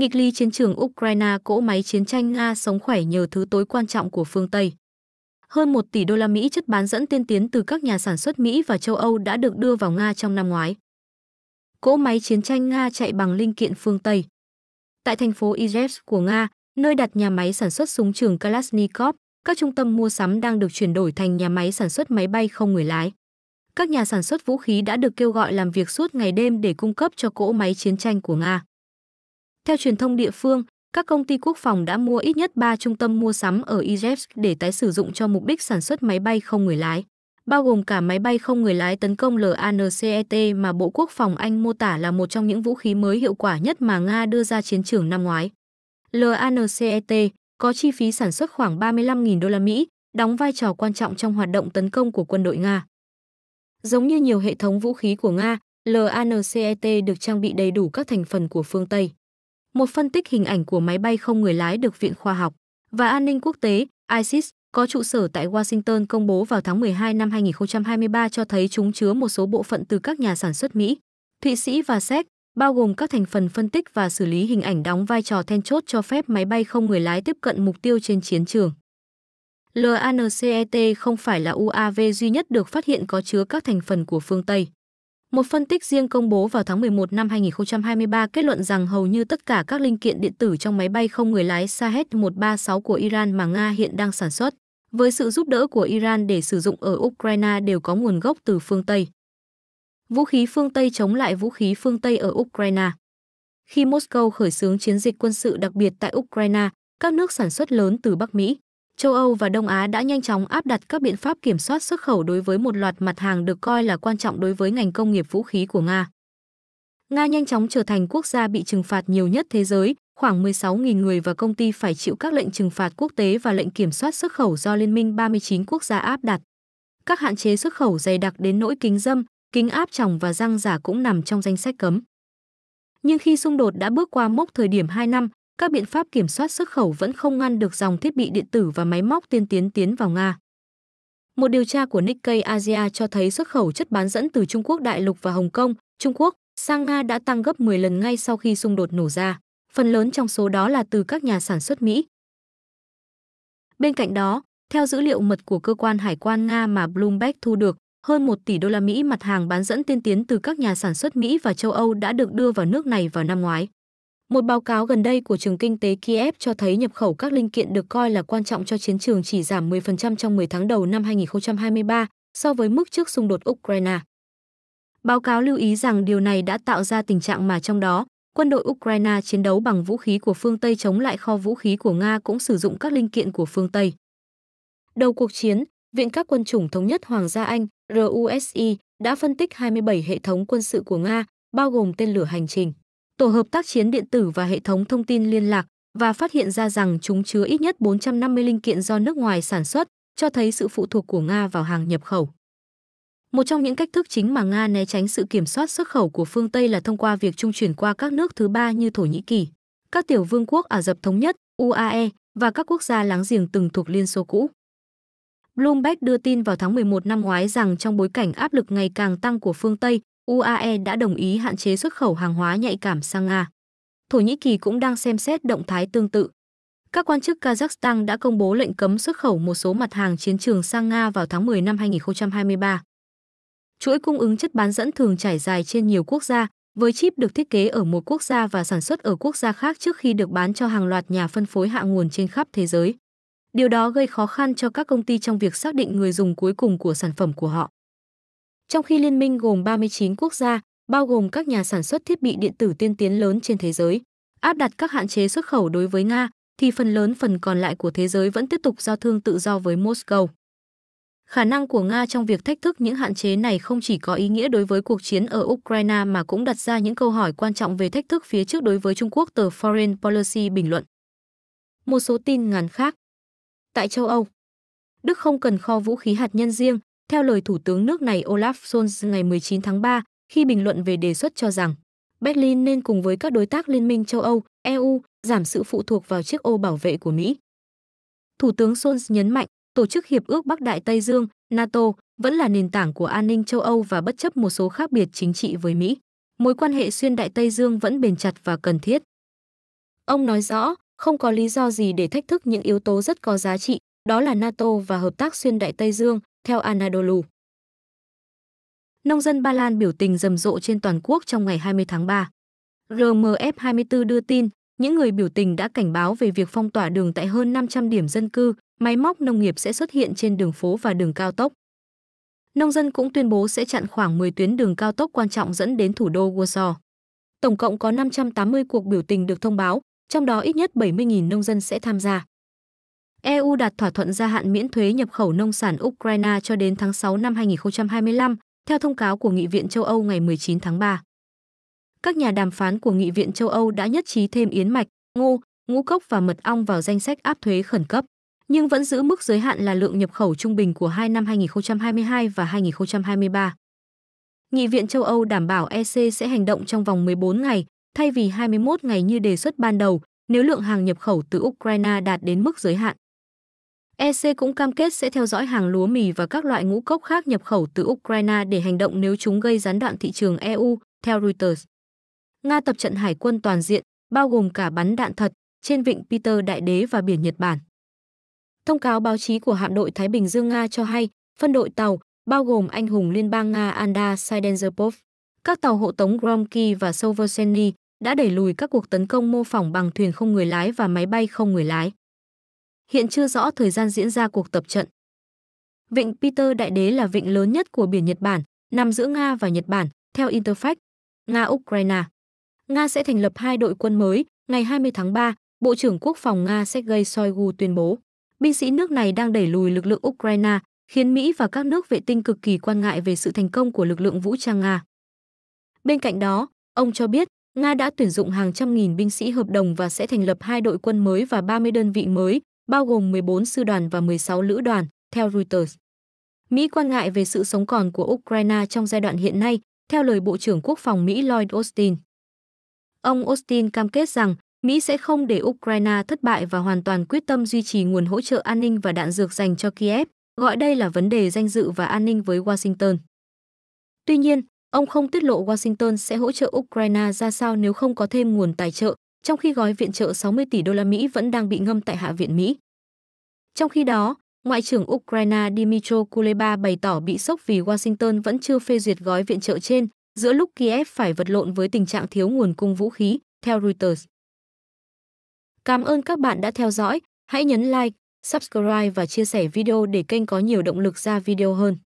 Nghịch ly chiến trường Ukraine cỗ máy chiến tranh Nga sống khỏe nhờ thứ tối quan trọng của phương Tây. Hơn 1 tỷ đô la Mỹ chất bán dẫn tiên tiến từ các nhà sản xuất Mỹ và châu Âu đã được đưa vào Nga trong năm ngoái. Cỗ máy chiến tranh Nga chạy bằng linh kiện phương Tây. Tại thành phố Izhevsk của Nga, nơi đặt nhà máy sản xuất súng trường Kalashnikov, các trung tâm mua sắm đang được chuyển đổi thành nhà máy sản xuất máy bay không người lái. Các nhà sản xuất vũ khí đã được kêu gọi làm việc suốt ngày đêm để cung cấp cho cỗ máy chiến tranh của Nga. Theo truyền thông địa phương, các công ty quốc phòng đã mua ít nhất 3 trung tâm mua sắm ở Izhevsk để tái sử dụng cho mục đích sản xuất máy bay không người lái, bao gồm cả máy bay không người lái tấn công LANCET mà Bộ Quốc phòng Anh mô tả là một trong những vũ khí mới hiệu quả nhất mà Nga đưa ra chiến trường năm ngoái. LANCET có chi phí sản xuất khoảng 35.000 đô la Mỹ, đóng vai trò quan trọng trong hoạt động tấn công của quân đội Nga. Giống như nhiều hệ thống vũ khí của Nga, LANCET được trang bị đầy đủ các thành phần của phương Tây một phân tích hình ảnh của máy bay không người lái được Viện Khoa học và An ninh Quốc tế ISIS có trụ sở tại Washington công bố vào tháng 12 năm 2023 cho thấy chúng chứa một số bộ phận từ các nhà sản xuất Mỹ, Thụy Sĩ và Séc, bao gồm các thành phần phân tích và xử lý hình ảnh đóng vai trò then chốt cho phép máy bay không người lái tiếp cận mục tiêu trên chiến trường. LANCET không phải là UAV duy nhất được phát hiện có chứa các thành phần của phương Tây. Một phân tích riêng công bố vào tháng 11 năm 2023 kết luận rằng hầu như tất cả các linh kiện điện tử trong máy bay không người lái Shahed 136 của Iran mà Nga hiện đang sản xuất, với sự giúp đỡ của Iran để sử dụng ở Ukraine đều có nguồn gốc từ phương Tây. Vũ khí phương Tây chống lại vũ khí phương Tây ở Ukraine. Khi Moscow khởi xướng chiến dịch quân sự đặc biệt tại Ukraine, các nước sản xuất lớn từ Bắc Mỹ, châu Âu và Đông Á đã nhanh chóng áp đặt các biện pháp kiểm soát xuất khẩu đối với một loạt mặt hàng được coi là quan trọng đối với ngành công nghiệp vũ khí của Nga. Nga nhanh chóng trở thành quốc gia bị trừng phạt nhiều nhất thế giới, khoảng 16.000 người và công ty phải chịu các lệnh trừng phạt quốc tế và lệnh kiểm soát xuất khẩu do Liên minh 39 quốc gia áp đặt. Các hạn chế xuất khẩu dày đặc đến nỗi kính dâm, kính áp tròng và răng giả cũng nằm trong danh sách cấm. Nhưng khi xung đột đã bước qua mốc thời điểm 2 năm, các biện pháp kiểm soát xuất khẩu vẫn không ngăn được dòng thiết bị điện tử và máy móc tiên tiến tiến vào Nga. Một điều tra của Nikkei Asia cho thấy xuất khẩu chất bán dẫn từ Trung Quốc đại lục và Hồng Kông, Trung Quốc, sang Nga đã tăng gấp 10 lần ngay sau khi xung đột nổ ra. Phần lớn trong số đó là từ các nhà sản xuất Mỹ. Bên cạnh đó, theo dữ liệu mật của cơ quan hải quan Nga mà Bloomberg thu được, hơn 1 tỷ đô la Mỹ mặt hàng bán dẫn tiên tiến từ các nhà sản xuất Mỹ và châu Âu đã được đưa vào nước này vào năm ngoái. Một báo cáo gần đây của trường kinh tế Kiev cho thấy nhập khẩu các linh kiện được coi là quan trọng cho chiến trường chỉ giảm 10% trong 10 tháng đầu năm 2023 so với mức trước xung đột Ukraine. Báo cáo lưu ý rằng điều này đã tạo ra tình trạng mà trong đó, quân đội Ukraine chiến đấu bằng vũ khí của phương Tây chống lại kho vũ khí của Nga cũng sử dụng các linh kiện của phương Tây. Đầu cuộc chiến, Viện các quân chủng thống nhất Hoàng gia Anh, RUSI, đã phân tích 27 hệ thống quân sự của Nga, bao gồm tên lửa hành trình tổ hợp tác chiến điện tử và hệ thống thông tin liên lạc và phát hiện ra rằng chúng chứa ít nhất 450 linh kiện do nước ngoài sản xuất, cho thấy sự phụ thuộc của Nga vào hàng nhập khẩu. Một trong những cách thức chính mà Nga né tránh sự kiểm soát xuất khẩu của phương Tây là thông qua việc trung chuyển qua các nước thứ ba như Thổ Nhĩ Kỳ, các tiểu vương quốc Ả Rập Thống Nhất, UAE và các quốc gia láng giềng từng thuộc Liên Xô cũ. Bloomberg đưa tin vào tháng 11 năm ngoái rằng trong bối cảnh áp lực ngày càng tăng của phương Tây, UAE đã đồng ý hạn chế xuất khẩu hàng hóa nhạy cảm sang Nga. Thổ Nhĩ Kỳ cũng đang xem xét động thái tương tự. Các quan chức Kazakhstan đã công bố lệnh cấm xuất khẩu một số mặt hàng chiến trường sang Nga vào tháng 10 năm 2023. Chuỗi cung ứng chất bán dẫn thường trải dài trên nhiều quốc gia, với chip được thiết kế ở một quốc gia và sản xuất ở quốc gia khác trước khi được bán cho hàng loạt nhà phân phối hạ nguồn trên khắp thế giới. Điều đó gây khó khăn cho các công ty trong việc xác định người dùng cuối cùng của sản phẩm của họ trong khi liên minh gồm 39 quốc gia, bao gồm các nhà sản xuất thiết bị điện tử tiên tiến lớn trên thế giới, áp đặt các hạn chế xuất khẩu đối với Nga, thì phần lớn phần còn lại của thế giới vẫn tiếp tục giao thương tự do với Moscow. Khả năng của Nga trong việc thách thức những hạn chế này không chỉ có ý nghĩa đối với cuộc chiến ở Ukraine mà cũng đặt ra những câu hỏi quan trọng về thách thức phía trước đối với Trung Quốc tờ Foreign Policy bình luận. Một số tin ngắn khác. Tại châu Âu, Đức không cần kho vũ khí hạt nhân riêng, theo lời Thủ tướng nước này Olaf Scholz ngày 19 tháng 3, khi bình luận về đề xuất cho rằng Berlin nên cùng với các đối tác Liên minh châu Âu, EU, giảm sự phụ thuộc vào chiếc ô bảo vệ của Mỹ. Thủ tướng Scholz nhấn mạnh, Tổ chức Hiệp ước Bắc Đại Tây Dương, NATO, vẫn là nền tảng của an ninh châu Âu và bất chấp một số khác biệt chính trị với Mỹ. Mối quan hệ xuyên Đại Tây Dương vẫn bền chặt và cần thiết. Ông nói rõ, không có lý do gì để thách thức những yếu tố rất có giá trị, đó là NATO và hợp tác xuyên Đại Tây Dương, theo Anadolu. Nông dân Ba Lan biểu tình rầm rộ trên toàn quốc trong ngày 20 tháng 3. RMF24 đưa tin, những người biểu tình đã cảnh báo về việc phong tỏa đường tại hơn 500 điểm dân cư, máy móc nông nghiệp sẽ xuất hiện trên đường phố và đường cao tốc. Nông dân cũng tuyên bố sẽ chặn khoảng 10 tuyến đường cao tốc quan trọng dẫn đến thủ đô Warsaw. Tổng cộng có 580 cuộc biểu tình được thông báo, trong đó ít nhất 70.000 nông dân sẽ tham gia. EU đạt thỏa thuận gia hạn miễn thuế nhập khẩu nông sản Ukraine cho đến tháng 6 năm 2025, theo thông cáo của Nghị viện châu Âu ngày 19 tháng 3. Các nhà đàm phán của Nghị viện châu Âu đã nhất trí thêm yến mạch, ngô, ngũ cốc và mật ong vào danh sách áp thuế khẩn cấp, nhưng vẫn giữ mức giới hạn là lượng nhập khẩu trung bình của hai năm 2022 và 2023. Nghị viện châu Âu đảm bảo EC sẽ hành động trong vòng 14 ngày, thay vì 21 ngày như đề xuất ban đầu, nếu lượng hàng nhập khẩu từ Ukraine đạt đến mức giới hạn. EC cũng cam kết sẽ theo dõi hàng lúa mì và các loại ngũ cốc khác nhập khẩu từ Ukraine để hành động nếu chúng gây gián đoạn thị trường EU, theo Reuters. Nga tập trận hải quân toàn diện, bao gồm cả bắn đạn thật, trên vịnh Peter Đại Đế và biển Nhật Bản. Thông cáo báo chí của hạm đội Thái Bình Dương Nga cho hay, phân đội tàu, bao gồm anh hùng liên bang Nga Anda Sidenserpov, các tàu hộ tống Gromky và Soverseny đã đẩy lùi các cuộc tấn công mô phỏng bằng thuyền không người lái và máy bay không người lái hiện chưa rõ thời gian diễn ra cuộc tập trận. Vịnh Peter Đại Đế là vịnh lớn nhất của biển Nhật Bản, nằm giữa Nga và Nhật Bản, theo Interfax, Nga-Ukraine. Nga sẽ thành lập hai đội quân mới, ngày 20 tháng 3, Bộ trưởng Quốc phòng Nga Sergei Shoigu tuyên bố. Binh sĩ nước này đang đẩy lùi lực lượng Ukraine, khiến Mỹ và các nước vệ tinh cực kỳ quan ngại về sự thành công của lực lượng vũ trang Nga. Bên cạnh đó, ông cho biết Nga đã tuyển dụng hàng trăm nghìn binh sĩ hợp đồng và sẽ thành lập hai đội quân mới và 30 đơn vị mới, bao gồm 14 sư đoàn và 16 lữ đoàn, theo Reuters. Mỹ quan ngại về sự sống còn của Ukraine trong giai đoạn hiện nay, theo lời Bộ trưởng Quốc phòng Mỹ Lloyd Austin. Ông Austin cam kết rằng Mỹ sẽ không để Ukraine thất bại và hoàn toàn quyết tâm duy trì nguồn hỗ trợ an ninh và đạn dược dành cho Kiev, gọi đây là vấn đề danh dự và an ninh với Washington. Tuy nhiên, ông không tiết lộ Washington sẽ hỗ trợ Ukraine ra sao nếu không có thêm nguồn tài trợ, trong khi gói viện trợ 60 tỷ đô la Mỹ vẫn đang bị ngâm tại Hạ viện Mỹ. Trong khi đó, Ngoại trưởng Ukraine Dmytro Kuleba bày tỏ bị sốc vì Washington vẫn chưa phê duyệt gói viện trợ trên, giữa lúc Kiev phải vật lộn với tình trạng thiếu nguồn cung vũ khí, theo Reuters. Cảm ơn các bạn đã theo dõi, hãy nhấn like, subscribe và chia sẻ video để kênh có nhiều động lực ra video hơn.